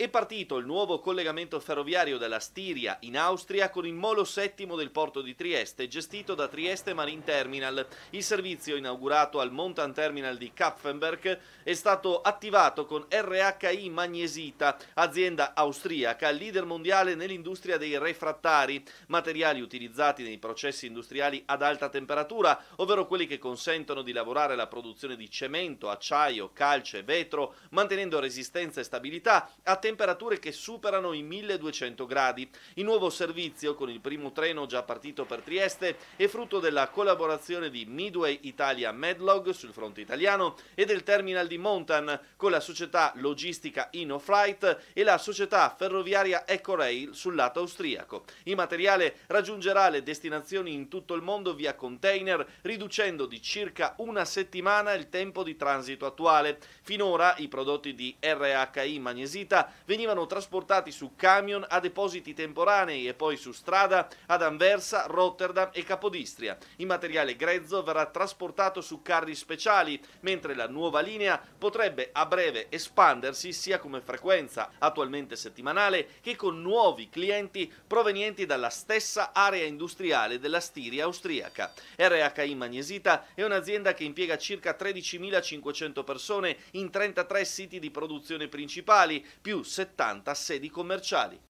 È partito il nuovo collegamento ferroviario dalla Stiria in Austria con il molo settimo del porto di Trieste, gestito da Trieste Marine Terminal. Il servizio inaugurato al Montan Terminal di Kapfenberg è stato attivato con RHI Magnesita, azienda austriaca leader mondiale nell'industria dei refrattari, materiali utilizzati nei processi industriali ad alta temperatura, ovvero quelli che consentono di lavorare la produzione di cemento, acciaio, calce, e vetro, mantenendo resistenza e stabilità a tempi temperature che superano i 1200 gradi. Il nuovo servizio, con il primo treno già partito per Trieste, è frutto della collaborazione di Midway Italia Medlog sul fronte italiano e del terminal di Montan con la società logistica InnoFlight e la società ferroviaria EcoRail sul lato austriaco. Il materiale raggiungerà le destinazioni in tutto il mondo via container, riducendo di circa una settimana il tempo di transito attuale. Finora i prodotti di RHI Magnesita venivano trasportati su camion a depositi temporanei e poi su strada ad Anversa, Rotterdam e Capodistria. Il materiale grezzo verrà trasportato su carri speciali, mentre la nuova linea potrebbe a breve espandersi sia come frequenza attualmente settimanale che con nuovi clienti provenienti dalla stessa area industriale della Stiria austriaca. RHI Magnesita è un'azienda che impiega circa 13.500 persone in 33 siti di produzione principali, più 70 sedi commerciali.